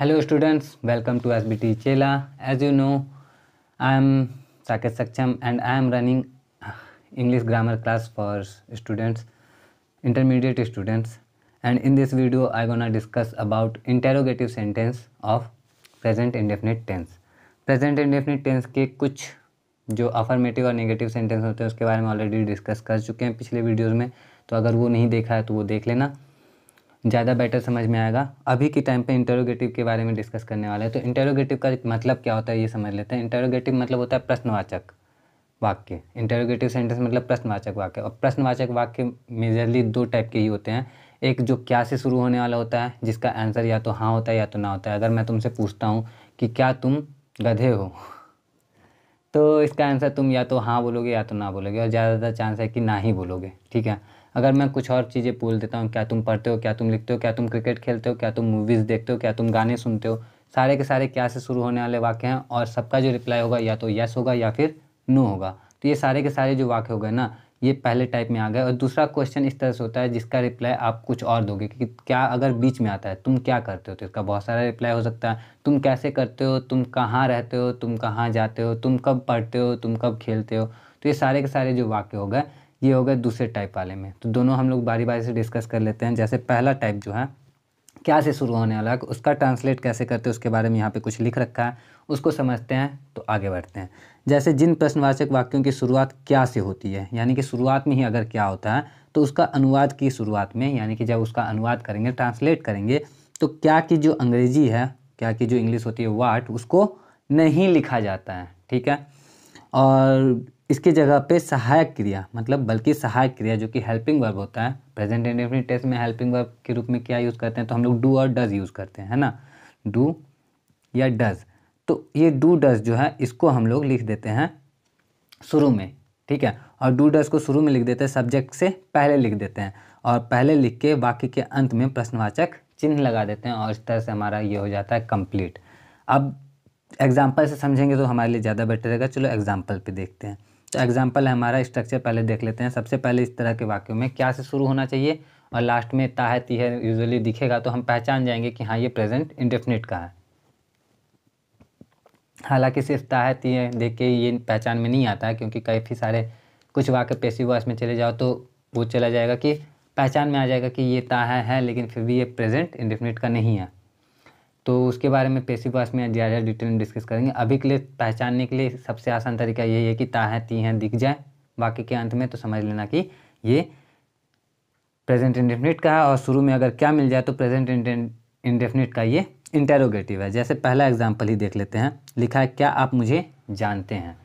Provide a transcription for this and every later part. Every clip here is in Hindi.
hello students welcome to S B T चेला as you know I am Saket Saksham and I am running English grammar class for students intermediate students and in this video I gonna discuss about interrogative sentence of present indefinite tense present indefinite tense के कुछ जो अफर्मेटिव और नेगेटिव सेंटेंस होते हैं उसके बारे में ऑलरेडी डिस्कस कर चुके हैं पिछले वीडियोज़ में तो अगर वो नहीं देखा है तो वो देख लेना ज़्यादा बेटर समझ में आएगा अभी के टाइम पे इंटेरोगेटिव के बारे में डिस्कस करने वाला है तो इंटेरोगेटिव का मतलब क्या होता है ये समझ लेते हैं इंटेरोगेटिव मतलब होता है प्रश्नवाचक वाक्य इंटेरोगेटिव सेंटेंस मतलब प्रश्नवाचक वाक्य और प्रश्नवाचक वाक्य मेजरली दो टाइप के ही होते हैं एक जो क्या से शुरू होने वाला होता है जिसका आंसर या तो हाँ होता है या तो ना होता है अगर मैं तुमसे पूछता हूँ कि क्या तुम गधे हो तो इसका आंसर तुम या तो हाँ बोलोगे या तो ना बोलोगे और ज़्यादातर चांस है कि ना ही बोलोगे ठीक है अगर मैं कुछ और चीज़ें बोल देता हूँ क्या तुम पढ़ते हो क्या तुम लिखते हो क्या तुम क्रिकेट खेलते हो क्या तुम मूवीज़ देखते हो क्या तुम गाने सुनते हो सारे के सारे क्या से शुरू होने वाले वाक्य हैं और सबका जो रिप्लाई होगा या तो यस होगा या फिर नो होगा तो ये सारे के सारे जो वाक्य हो गए ना ये पहले टाइप में आ गए और दूसरा क्वेश्चन इस तरह से होता है जिसका रिप्लाई आप कुछ और दोगे कि क्या अगर बीच में आता है तुम क्या करते हो तो इसका बहुत सारा रिप्लाई हो सकता है तुम कैसे करते हो तुम कहाँ रहते हो तुम कहाँ जाते हो तुम कब पढ़ते हो तुम कब खेलते हो तो ये सारे के सारे जो वाक्य हो गए ये हो गए दूसरे टाइप वाले में तो दोनों हम लोग बारी बारी से डिस्कस कर लेते हैं जैसे पहला टाइप जो है क्या से शुरू होने वाला है उसका ट्रांसलेट कैसे करते हैं उसके बारे में यहाँ पे कुछ लिख रखा है उसको समझते हैं तो आगे बढ़ते हैं जैसे जिन प्रश्नवाचक वाक्यों की शुरुआत क्या से होती है यानी कि शुरुआत में ही अगर क्या होता है तो उसका अनुवाद की शुरुआत में यानी कि जब उसका अनुवाद करेंगे ट्रांसलेट करेंगे तो क्या की जो अंग्रेजी है क्या की जो इंग्लिश होती है वाट उसको नहीं लिखा जाता है ठीक है और इसके जगह पे सहायक क्रिया मतलब बल्कि सहायक क्रिया जो कि हेल्पिंग वर्ब होता है प्रेजेंट इंडेफिनिट टेस्ट में हेल्पिंग वर्ब के रूप में क्या यूज़ करते हैं तो हम लोग डू और डज यूज़ करते हैं है ना डू या डज तो ये डू डज जो है इसको हम लोग लिख देते हैं शुरू में ठीक है और डू डज को शुरू में लिख देते हैं सब्जेक्ट से पहले लिख देते हैं और पहले लिख के वाक्य के अंत में प्रश्नवाचक चिन्ह लगा देते हैं और इस तरह से हमारा ये हो जाता है कंप्लीट अब एग्जाम्पल से समझेंगे तो हमारे लिए ज़्यादा बेटर रहेगा चलो एग्जाम्पल पे देखते हैं एग्जाम्पल है हमारा स्ट्रक्चर पहले देख लेते हैं सबसे पहले इस तरह के वाक्यों में क्या से शुरू होना चाहिए और लास्ट में ता है ती है यूजली दिखेगा तो हम पहचान जाएंगे कि हाँ ये प्रेजेंट इंडेफिनिट का है हालांकि सिर्फ ता है ती है देख के ये पहचान में नहीं आता है क्योंकि काफ़ी सारे कुछ वाक्य पेशी हुआ में चले जाओ तो वो चला जाएगा कि पहचान में आ जाएगा कि ये ता है, है लेकिन फिर भी ये प्रेजेंट इंडेफिनिट का नहीं है तो उसके बारे में पेशी पास में ज़्यादा डिटेल में डिस्कस करेंगे अभी के लिए पहचानने के लिए सबसे आसान तरीका यही है कि ती हैं दिख जाए बाकी के अंत में तो समझ लेना कि ये प्रेजेंट इंडेफिनिट का है और शुरू में अगर क्या मिल जाए तो प्रेजेंट इंडेफिनिट का ये इंटेरोगेटिव है जैसे पहला एग्जाम्पल ही देख लेते हैं लिखा है क्या आप मुझे जानते हैं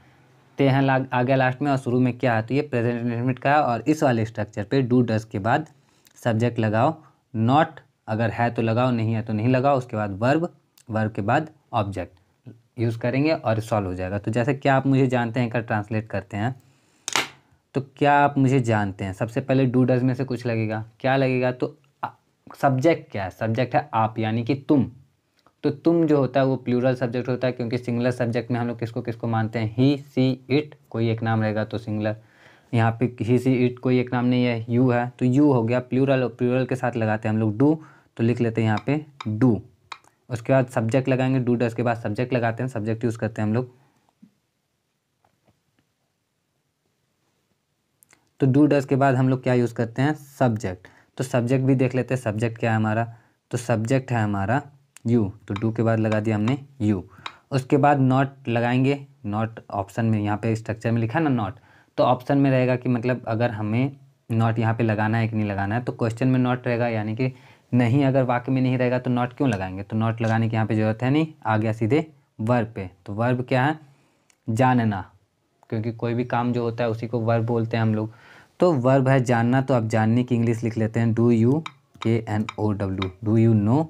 ते हैं आगे लास्ट में और शुरू में क्या है तो ये प्रेजेंट इंडेफिनिट का है और इस वाले स्ट्रक्चर पर डू डस के बाद सब्जेक्ट लगाओ नॉट अगर है तो लगाओ नहीं है तो नहीं लगाओ उसके बाद वर्ब वर्ब के बाद ऑब्जेक्ट यूज़ करेंगे और सॉल्व हो जाएगा तो जैसे क्या आप मुझे जानते हैं कर ट्रांसलेट करते हैं तो क्या आप मुझे जानते हैं सबसे पहले डूडर्स में से कुछ लगेगा क्या लगेगा तो सब्जेक्ट क्या है सब्जेक्ट है आप यानी कि तुम तो तुम जो होता है वो प्लूरल सब्जेक्ट होता है क्योंकि सिंगलर सब्जेक्ट में हम लोग किसको किसको मानते हैं ही सी इट कोई एक नाम रहेगा तो सिंगलर यहाँ पे किसी से इट कोई एक नाम नहीं है यू है तो यू हो गया प्लूरल और प्लूरल के साथ लगाते हैं हम लोग डू तो लिख लेते हैं यहाँ पे डू उसके बाद सब्जेक्ट लगाएंगे डू डस के बाद सब्जेक्ट लगाते हैं सब्जेक्ट यूज़ करते हैं हम लोग तो डू डस के बाद हम लोग क्या यूज़ करते हैं सब्जेक्ट तो सब्जेक्ट भी देख लेते हैं सब्जेक्ट क्या है हमारा तो सब्जेक्ट है हमारा यू तो डू के बाद लगा दिया हमने यू उसके बाद नॉट लगाएंगे नॉट ऑप्शन में यहाँ पे स्ट्रक्चर में लिखा है ना नॉट तो ऑप्शन में रहेगा कि मतलब अगर हमें नॉट यहाँ पे लगाना है कि नहीं लगाना है तो क्वेश्चन में नॉट रहेगा यानी कि नहीं अगर वाक्य में नहीं रहेगा तो नॉट क्यों लगाएंगे तो नॉट लगाने की यहाँ पे ज़रूरत है नहीं आ गया सीधे वर्ब पे तो वर्ब क्या है जानना क्योंकि कोई भी काम जो होता है उसी को वर्ब बोलते हैं हम लोग तो वर्ब है जानना तो आप जानने की इंग्लिश लिख लेते हैं do you K N O W do you know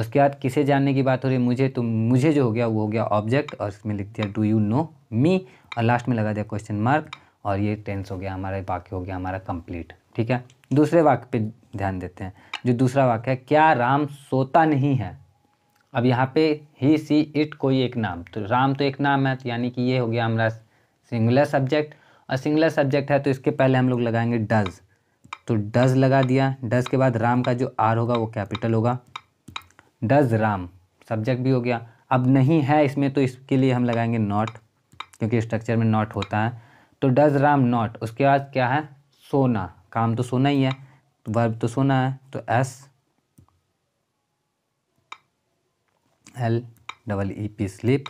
उसके बाद किसे जानने की बात हो रही है मुझे तो मुझे जो हो गया वो हो गया ऑब्जेक्ट और इसमें लिख दिया डू यू नो मी और लास्ट में लगा दिया क्वेश्चन मार्क और ये टेंस हो गया हमारा वाक्य हो गया हमारा कंप्लीट ठीक है दूसरे वाक्य पे ध्यान देते हैं जो दूसरा वाक्य है क्या राम सोता नहीं है अब यहाँ पे ही सी इट कोई एक नाम तो राम तो एक नाम है तो यानी कि ये हो गया हमारा सिंगुलर सब्जेक्ट और सिंगुलर सब्जेक्ट है तो इसके पहले हम लोग लगाएंगे डज तो डज लगा दिया डज के बाद राम का जो आर होगा वो कैपिटल होगा डज राम सब्जेक्ट भी हो गया अब नहीं है इसमें तो इसके लिए हम लगाएंगे नॉट क्योंकि स्ट्रक्चर में नॉट होता है तो डज राम नॉट उसके बाद क्या है सोना काम तो सोना ही है तो वर्ब तो सोना है तो S L double E P sleep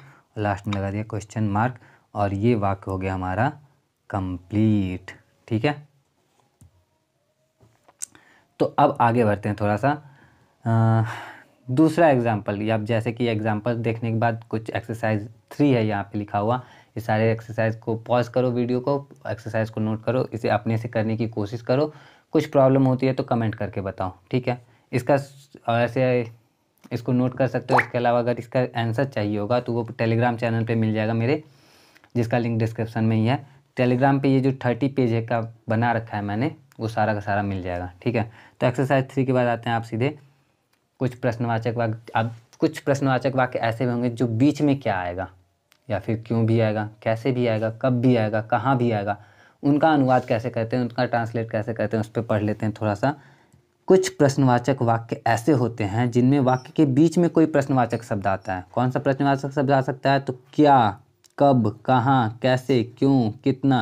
last में लगा दिया क्वेश्चन मार्क और ये वाक्य हो गया हमारा कंप्लीट ठीक है तो अब आगे बढ़ते हैं थोड़ा सा आ, दूसरा एग्जाम्पल या जैसे कि एग्जाम्पल देखने के बाद कुछ एक्सरसाइज थ्री है यहाँ पे लिखा हुआ इस सारे एक्सरसाइज को पॉज करो वीडियो को एक्सरसाइज को नोट करो इसे अपने से करने की कोशिश करो कुछ प्रॉब्लम होती है तो कमेंट करके बताओ ठीक है इसका ऐसे इसको नोट कर सकते हो इसके अलावा अगर इसका आंसर चाहिए होगा तो वो टेलीग्राम चैनल पे मिल जाएगा मेरे जिसका लिंक डिस्क्रिप्शन में ही है टेलीग्राम पे ये जो थर्टी पेज है का बना रखा है मैंने वो सारा का सारा मिल जाएगा ठीक है तो एक्सरसाइज थ्री के बाद आते हैं आप सीधे कुछ प्रश्नवाचक वाक्य अब कुछ प्रश्नवाचक वाक्य ऐसे भी होंगे जो बीच में क्या आएगा या फिर क्यों भी आएगा कैसे भी आएगा कब भी आएगा कहाँ भी आएगा उनका अनुवाद कैसे करते हैं उनका ट्रांसलेट कैसे करते हैं उस पर पढ़ लेते हैं थोड़ा सा कुछ प्रश्नवाचक वाक्य ऐसे होते हैं जिनमें वाक्य के बीच में कोई प्रश्नवाचक शब्द आता है कौन सा प्रश्नवाचक शब्द आ सकता है तो क्या कब कहाँ कैसे क्यों कितना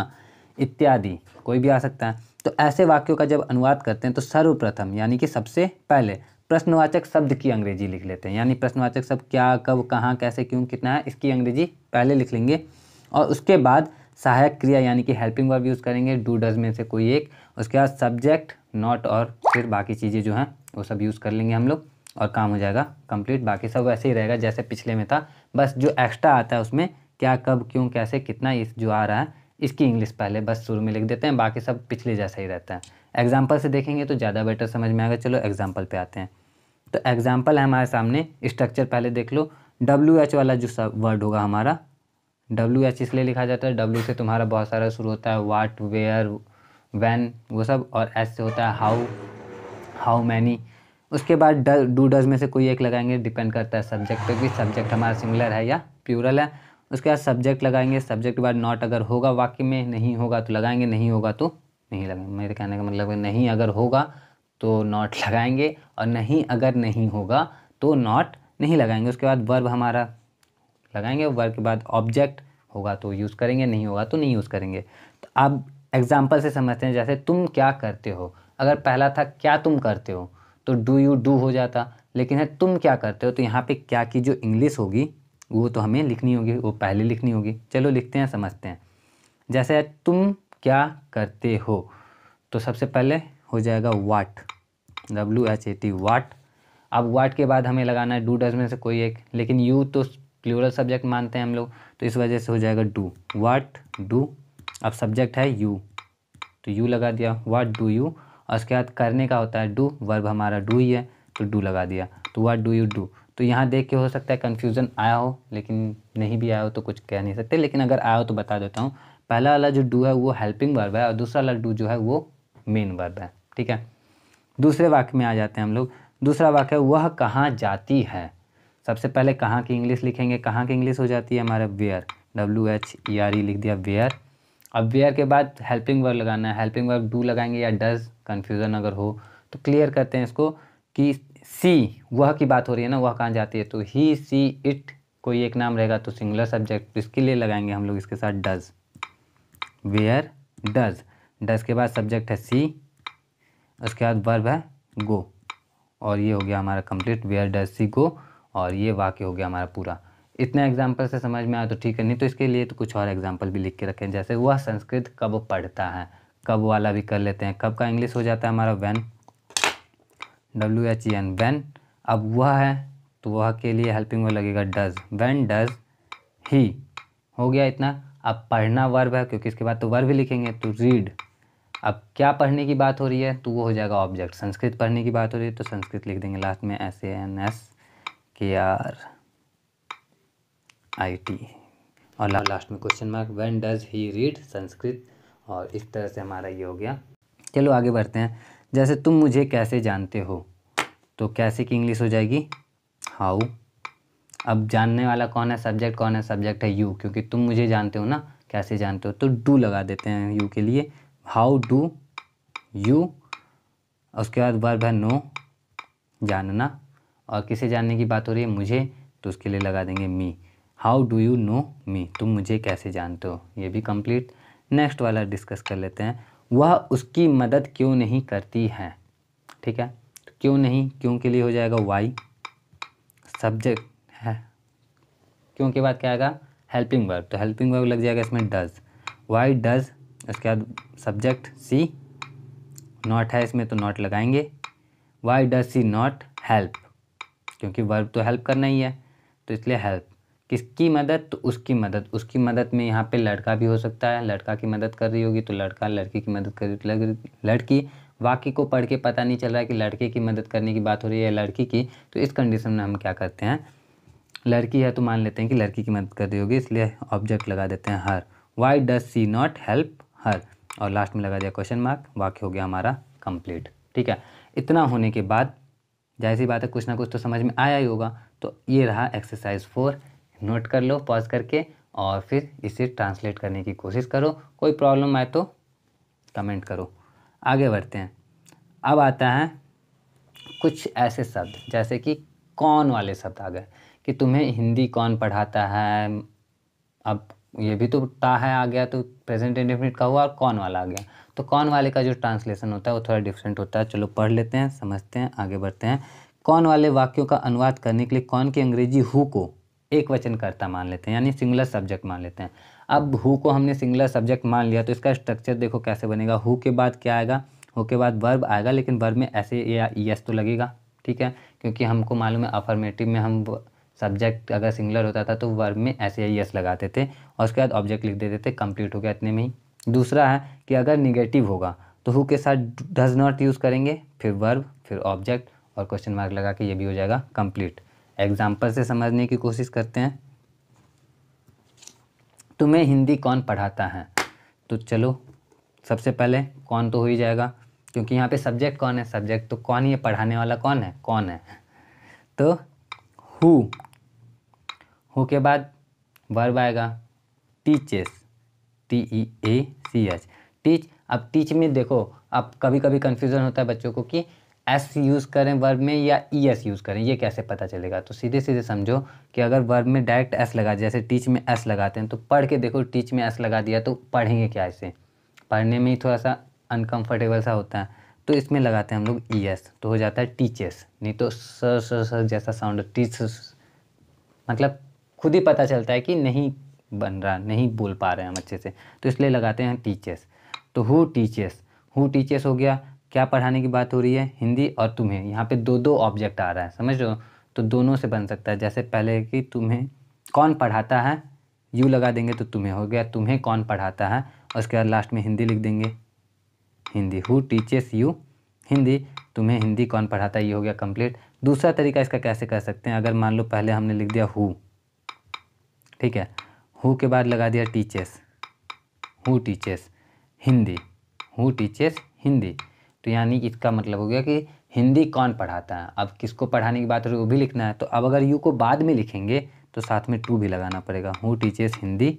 इत्यादि कोई भी आ सकता है तो ऐसे वाक्यों का जब अनुवाद करते हैं तो सर्वप्रथम यानी कि सबसे पहले प्रश्नवाचक शब्द की अंग्रेजी लिख लेते हैं यानी प्रश्नवाचक शब्द क्या कब कहाँ कैसे क्यों कितना है इसकी अंग्रेजी पहले लिख लेंगे और उसके बाद सहायक क्रिया यानी कि हेल्पिंग वर्ब यूज़ करेंगे डू डज में से कोई एक उसके बाद सब्जेक्ट नॉट और फिर बाकी चीज़ें जो हैं वो सब यूज़ कर लेंगे हम लोग और काम हो जाएगा कंप्लीट बाकी सब वैसे ही रहेगा जैसे पिछले में था बस जो एक्स्ट्रा आता है उसमें क्या कब क्यों कैसे कितना इस जो आ रहा है इसकी इंग्लिश पहले बस शुरू में लिख देते हैं बाकी सब पिछले जैसा ही रहता है एग्जाम्पल से देखेंगे तो ज़्यादा बेटर समझ में आएगा चलो एग्जाम्पल पर आते हैं तो एग्जाम्पल है हमारे सामने स्ट्रक्चर पहले देख लो डब्ल्यू एच वाला जो सब वर्ड होगा हमारा डब्ल्यू एच इसलिए लिखा जाता है डब्ल्यू से तुम्हारा बहुत सारा शुरू होता है वाट वेयर वैन वो सब और एस से होता है हाउ हाउ मैनी उसके बाद डू डज में से कोई एक लगाएंगे डिपेंड करता है सब्जेक्ट पे भी सब्जेक्ट हमारा सिमिलर है या प्यूरल है उसके बाद सब्जेक्ट लगाएंगे सब्जेक्ट के बाद नॉट अगर होगा वाक्य में नहीं होगा तो लगाएंगे नहीं होगा तो नहीं लगाएंगे मेरे कहने का मतलब नहीं अगर होगा तो नॉट लगाएंगे और नहीं अगर नहीं होगा तो नॉट नहीं लगाएंगे उसके बाद वर्ब हमारा लगाएंगे वर्ब के बाद ऑब्जेक्ट होगा तो यूज़ करेंगे नहीं होगा तो नहीं यूज़ करेंगे तो आप एग्ज़ाम्पल से समझते हैं जैसे तुम क्या करते हो अगर पहला था क्या तुम करते हो तो डू यू डू हो जाता लेकिन है तुम क्या करते हो तो यहाँ पे क्या की जो इंग्लिश होगी वो तो हमें लिखनी होगी वो पहले लिखनी होगी चलो लिखते हैं समझते हैं जैसे तुम क्या करते हो तो सबसे पहले हो जाएगा what W H A T what अब वाट के बाद हमें लगाना है डू डज में से कोई एक लेकिन यू तो प्लूरल सब्जेक्ट मानते हैं हम लोग तो इस वजह से हो जाएगा डू वाट डू अब सब्जेक्ट है यू तो यू लगा दिया वाट डू यू और उसके बाद करने का होता है डू वर्ब हमारा डू ही है तो डू लगा दिया तो वाट डू यू डू तो यहाँ देख के हो सकता है कन्फ्यूज़न आया हो लेकिन नहीं भी आया हो तो कुछ कह नहीं सकते लेकिन अगर आया हो तो बता देता हूँ पहला वाला जो डू है वो हेल्पिंग वर्ब है और दूसरा वाला डू जो है वो मेन वर्ब है ठीक है दूसरे वाक्य में आ जाते हैं हम लोग दूसरा वाक्य वह कहाँ जाती है सबसे पहले कहाँ की इंग्लिश लिखेंगे कहाँ की इंग्लिश हो जाती है हमारा where W H E R E where दिया वेयर अब वेयर के बाद हेल्पिंग वर्ब लगाना है हेल्पिंग वर्ब डू लगाएंगे या डज कन्फ्यूज़न अगर हो तो क्लियर करते हैं इसको कि सी वह की बात हो रही है ना वह कहाँ जाती है तो ही सी इट कोई एक नाम रहेगा तो सिंगुलर सब्जेक्ट तो इसके लिए लगाएंगे हम लोग इसके साथ डज वेयर डज डज के बाद सब्जेक्ट है सी उसके बाद वर्ब है गो और ये हो गया हमारा complete where does she go और ये वाक्य हो गया हमारा पूरा इतना एग्जाम्पल से समझ में आया तो ठीक है नहीं तो इसके लिए तो कुछ और एग्जाम्पल भी लिख के रखें जैसे वह संस्कृत कब पढ़ता है कब वाला भी कर लेते हैं कब का इंग्लिश हो जाता है हमारा when W H E N when अब वह है तो वह के लिए हेल्पिंग वो लगेगा डज वैन डज ही हो गया इतना अब पढ़ना वर्ब है क्योंकि इसके बाद तो वर्ब ही लिखेंगे तो रीड अब क्या पढ़ने की बात हो रही है तो वो हो जाएगा ऑब्जेक्ट संस्कृत पढ़ने की बात हो रही है तो संस्कृत लिख देंगे लास्ट में S A N S K R I T और ला, लास्ट में question mark when does he read Sanskrit और इस तरह से हमारा ये हो गया चलो आगे बढ़ते हैं जैसे तुम मुझे कैसे जानते हो तो कैसे की इंग्लिश हो जाएगी हाउ अब जानने वाला कौन है सब्जेक्ट कौन है सब्जेक्ट है यू क्योंकि तुम मुझे जानते हो ना कैसे जानते हो तो डू लगा देते हैं यू के लिए हाउ डू यू उसके बाद वर्ब है नो जानना और किसे जानने की बात हो रही है मुझे तो उसके लिए लगा देंगे me how do you know me तुम मुझे कैसे जानते हो ये भी कंप्लीट नेक्स्ट वाला डिस्कस कर लेते हैं वह उसकी मदद क्यों नहीं करती है ठीक है तो क्यों नहीं क्यों के लिए हो जाएगा वाई सब्जेक्ट है क्यों के बाद क्या आएगा हेल्पिंग वर्ब तो हेल्पिंग वर्ब लग जाएगा इसमें डज वाई डज उसके बाद सब्जेक्ट सी नॉट है इसमें तो नॉट लगाएंगे why does she not help क्योंकि वर्ब तो हेल्प करना ही है तो इसलिए हेल्प किसकी मदद तो उसकी मदद उसकी मदद में यहाँ पे लड़का भी हो सकता है लड़का की मदद कर रही होगी तो लड़का लड़की की मदद कर रही लग, लड़की वाक्य को पढ़ के पता नहीं चल रहा है कि लड़के की मदद करने की बात हो रही है लड़की की तो इस कंडीशन में हम क्या करते हैं लड़की है तो मान लेते हैं कि लड़की की मदद कर रही होगी इसलिए ऑब्जेक्ट लगा देते हैं her why does she not help her और लास्ट में लगा दिया क्वेश्चन मार्क वाक्य हो गया हमारा कंप्लीट ठीक है इतना होने के बाद जैसी बात है कुछ ना कुछ तो समझ में आया ही होगा तो ये रहा एक्सरसाइज फोर नोट कर लो पॉज करके और फिर इसे ट्रांसलेट करने की कोशिश करो कोई प्रॉब्लम आए तो कमेंट करो आगे बढ़ते हैं अब आता है कुछ ऐसे शब्द जैसे कि कौन वाले शब्द आ गए कि तुम्हें हिंदी कौन पढ़ाता है अब ये भी तो टा है आ गया तो प्रेजेंट इंडेफिनिट का हुआ और कौन वाला आ गया तो कौन वाले का जो ट्रांसलेशन होता है वो थोड़ा डिफरेंट होता है चलो पढ़ लेते हैं समझते हैं आगे बढ़ते हैं कौन वाले वाक्यों का अनुवाद करने के लिए कौन की अंग्रेजी हु को एक वचन करता मान लेते हैं यानी सिंगुलर सब्जेक्ट मान लेते हैं अब हु को हमने सिंगुलर सब्जेक्ट मान लिया तो इसका स्ट्रक्चर देखो कैसे बनेगा हु के बाद क्या आएगा हु के बाद वर्ब आएगा लेकिन वर्ब में ऐसे यस तो लगेगा ठीक है क्योंकि हमको मालूम है अफर्मेटिव में हम सब्जेक्ट अगर सिंगलर होता था तो वर्ब में एस आई एस लगाते थे और उसके बाद ऑब्जेक्ट लिख देते थे कंप्लीट हो गया इतने में ही दूसरा है कि अगर निगेटिव होगा तो हु के साथ डज नॉट यूज़ करेंगे फिर वर्ब फिर ऑब्जेक्ट और क्वेश्चन मार्क लगा के ये भी हो जाएगा कंप्लीट एग्जाम्पल से समझने की कोशिश करते हैं तुम्हें हिंदी कौन पढ़ाता है तो चलो सबसे पहले कौन तो हो ही जाएगा क्योंकि यहाँ पे सब्जेक्ट कौन है सब्जेक्ट तो कौन ये पढ़ाने वाला कौन है कौन है तो हु हो के बाद वर्ब आएगा teaches T E A C H teach अब टीच में देखो अब कभी कभी कन्फ्यूज़न होता है बच्चों को कि एस यूज़ करें वर्ब में या ई एस यूज़ करें ये कैसे पता चलेगा तो सीधे सीधे समझो कि अगर वर्ब में डायरेक्ट एस लगा जैसे टीच में एस लगाते हैं तो पढ़ के देखो टीच में एस लगा दिया तो पढ़ेंगे क्या इसे पढ़ने में ही थोड़ा सा अनकम्फर्टेबल सा होता है तो इसमें लगाते हैं हम लोग ई एस तो हो जाता है टीचेस नहीं तो सर सर सर जैसा साउंड टीच मतलब खुद ही पता चलता है कि नहीं बन रहा नहीं बोल पा रहे हम अच्छे से तो इसलिए लगाते हैं टीचर्स तो हु टीचर्स हु टीचर्स हो गया क्या पढ़ाने की बात हो रही है हिंदी और तुम्हें यहाँ पे दो दो ऑब्जेक्ट आ रहा है समझ लो तो दोनों से बन सकता है जैसे पहले कि तुम्हें कौन पढ़ाता है यू लगा देंगे तो तुम्हें हो गया तुम्हें कौन पढ़ाता है और उसके बाद लास्ट में हिंदी लिख देंगे Hindi who teachers you Hindi तुम्हें हिंदी कौन पढ़ाता है ये हो गया कंप्लीट दूसरा तरीका इसका कैसे कर सकते हैं अगर मान लो पहले हमने लिख दिया हु ठीक है हु के बाद लगा दिया teachers who teachers Hindi who teachers Hindi तो यानी इसका मतलब हो गया कि हिंदी कौन पढ़ाता है अब किसको पढ़ाने की बात हो रही वो भी लिखना है तो अब अगर यू को बाद में लिखेंगे तो साथ में टू भी लगाना पड़ेगा who teachers Hindi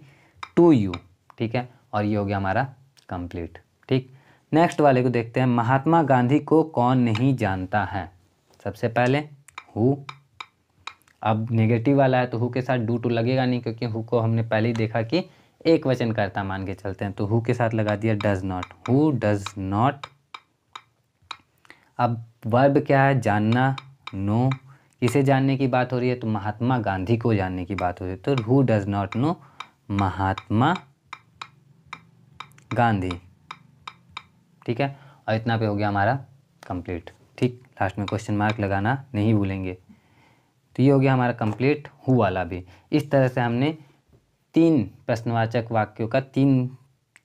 to you ठीक है और ये हो गया हमारा कंप्लीट ठीक नेक्स्ट वाले को देखते हैं महात्मा गांधी को कौन नहीं जानता है सबसे पहले हु अब नेगेटिव वाला है तो हु के साथ डू टू लगेगा नहीं क्योंकि हु को हमने पहले ही देखा कि एक वचन करता मान के चलते हैं तो हु के साथ लगा दिया does not who does not अब वर्ब क्या है जानना नो किसे जानने की बात हो रही है तो महात्मा गांधी को जानने की बात हो रही है तो who does not know Mahatma Gandhi ठीक है और इतना पे हो गया हमारा कंप्लीट ठीक लास्ट में क्वेश्चन मार्क लगाना नहीं भूलेंगे तो ये हो गया हमारा कंप्लीट हु वाला भी इस तरह से हमने तीन प्रश्नवाचक वाक्यों का तीन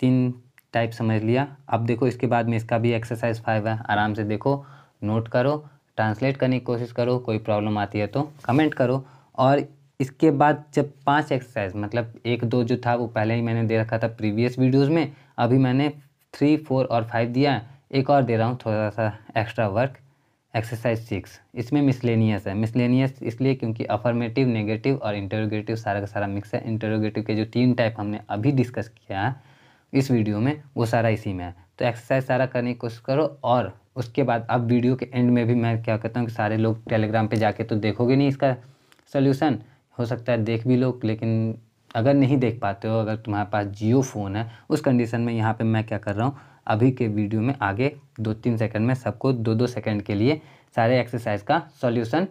तीन टाइप समझ लिया अब देखो इसके बाद में इसका भी एक्सरसाइज फाइव है आराम से देखो नोट करो ट्रांसलेट करने की कोशिश करो कोई प्रॉब्लम आती है तो कमेंट करो और इसके बाद जब पांच एक्सरसाइज मतलब एक दो जो था वो पहले ही मैंने दे रखा था प्रीवियस वीडियोस में अभी मैंने थ्री फोर और फाइव दिया एक और दे रहा हूँ थोड़ा सा एक्स्ट्रा वर्क एक्सरसाइज सिक्स इसमें मिसलेनियस है मिसलेनियस इसलिए क्योंकि अफर्मेटिव नेगेटिव और इंटरोगेटिव सारा का सारा मिक्स है इंटरोगेटिव के जो तीन टाइप हमने अभी डिस्कस किया है इस वीडियो में वो सारा इसी में है तो एक्सरसाइज सारा करने की कोशिश करो और उसके बाद अब वीडियो के एंड में भी मैं क्या कहता हूँ कि सारे लोग टेलीग्राम पर जाके तो देखोगे नहीं इसका सोल्यूशन हो सकता है देख भी लोग लेकिन अगर नहीं देख पाते हो अगर तुम्हारे पास जियो फ़ोन है उस कंडीशन में यहाँ पर मैं क्या कर रहा हूँ अभी के वीडियो में आगे दो तीन सेकंड में सबको दो दो सेकंड के लिए सारे एक्सरसाइज का सॉल्यूशन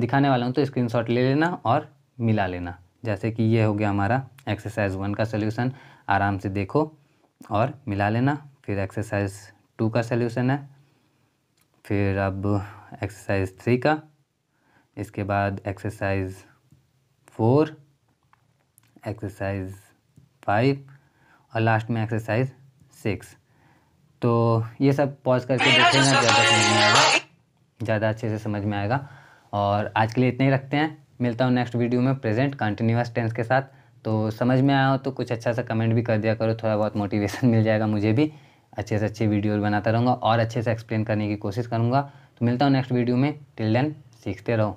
दिखाने वाला हूँ तो स्क्रीनशॉट ले लेना और मिला लेना जैसे कि ये हो गया हमारा एक्सरसाइज वन का सोल्यूशन आराम से देखो और मिला लेना फिर एक्सरसाइज टू का सोल्यूशन है फिर अब एक्सरसाइज थ्री का इसके बाद एक्सरसाइज फोर एक्सरसाइज फाइव और लास्ट में एक्सरसाइज सिक्स तो ये सब पॉज करके देखेंगे ज़्यादा समझ में आएगा ज़्यादा अच्छे से समझ में आएगा और आज के लिए इतना ही रखते हैं मिलता हूँ नेक्स्ट वीडियो में प्रेजेंट कंटिन्यूस टेंस के साथ तो समझ में आया हो तो कुछ अच्छा सा कमेंट भी कर दिया करो थोड़ा बहुत मोटिवेशन मिल जाएगा मुझे भी अच्छे से अच्छे वीडियो बनाता रहूँगा और अच्छे से एक्सप्लेन करने की कोशिश करूँगा तो मिलता हूँ नेक्स्ट वीडियो में टिल देन सीखते रहो